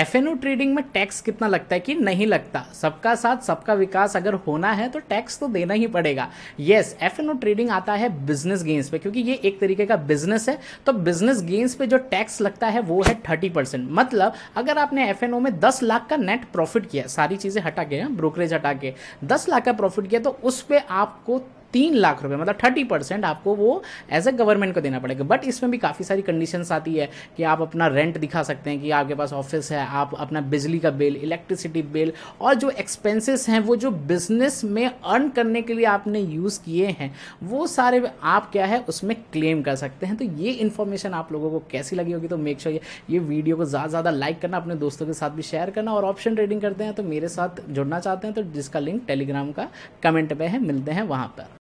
F trading में tax कितना लगता है कि नहीं लगता सबका साथ सबका विकास अगर होना है तो टैक्स तो देना ही पड़ेगा यस एफ ट्रेडिंग आता है बिजनेस गेंस पे क्योंकि ये एक तरीके का बिजनेस है तो बिजनेस गेंस पे जो टैक्स लगता है वो है थर्टी परसेंट मतलब अगर आपने एफ में दस लाख का नेट प्रॉफिट किया सारी चीज़ें हटा के ब्रोकरेज हाँ, हटा के दस लाख का प्रॉफिट किया तो उस पर आपको तीन लाख रुपए मतलब थर्टी परसेंट आपको वो एज ए गवर्नमेंट को देना पड़ेगा बट इसमें भी काफ़ी सारी कंडीशंस आती है कि आप अपना रेंट दिखा सकते हैं कि आपके पास ऑफिस है आप अपना बिजली का बिल इलेक्ट्रिसिटी बिल और जो एक्सपेंसेस हैं वो जो बिजनेस में अर्न करने के लिए आपने यूज़ किए हैं वो सारे आप क्या है उसमें क्लेम कर सकते हैं तो ये इन्फॉर्मेशन आप लोगों को कैसी लगी होगी तो मेक श्योर sure ये वीडियो को ज़्यादा ज़्यादा लाइक करना अपने दोस्तों के साथ भी शेयर करना और ऑप्शन ट्रेडिंग करते हैं तो मेरे साथ जुड़ना चाहते हैं तो जिसका लिंक टेलीग्राम का कमेंट में है मिलते हैं वहां पर